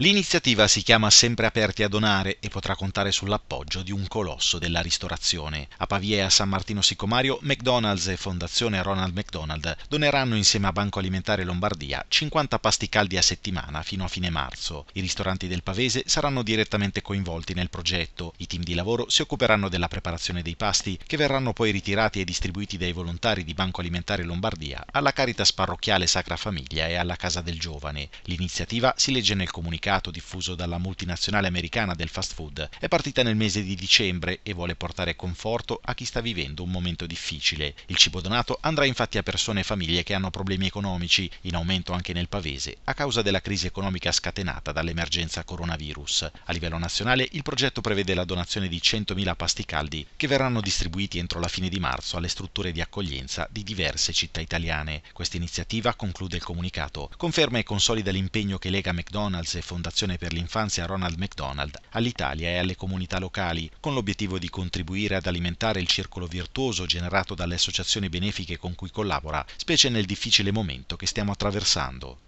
L'iniziativa si chiama Sempre Aperti a Donare e potrà contare sull'appoggio di un colosso della ristorazione. A Pavia, e a San Martino Sicomario, McDonald's e Fondazione Ronald McDonald doneranno insieme a Banco Alimentare Lombardia 50 pasti caldi a settimana fino a fine marzo. I ristoranti del Pavese saranno direttamente coinvolti nel progetto. I team di lavoro si occuperanno della preparazione dei pasti che verranno poi ritirati e distribuiti dai volontari di Banco Alimentare Lombardia alla Caritas Parrocchiale Sacra Famiglia e alla Casa del Giovane. L'iniziativa si legge nel comunicato mercato diffuso dalla multinazionale americana del fast food, è partita nel mese di dicembre e vuole portare conforto a chi sta vivendo un momento difficile. Il cibo donato andrà infatti a persone e famiglie che hanno problemi economici, in aumento anche nel Pavese, a causa della crisi economica scatenata dall'emergenza coronavirus. A livello nazionale il progetto prevede la donazione di 100.000 pasti caldi che verranno distribuiti entro la fine di marzo alle strutture di accoglienza di diverse città italiane. Questa iniziativa, conclude il comunicato, conferma e consolida l'impegno che lega McDonald's e Food Fondazione per l'Infanzia Ronald McDonald all'Italia e alle comunità locali, con l'obiettivo di contribuire ad alimentare il circolo virtuoso generato dalle associazioni benefiche con cui collabora, specie nel difficile momento che stiamo attraversando.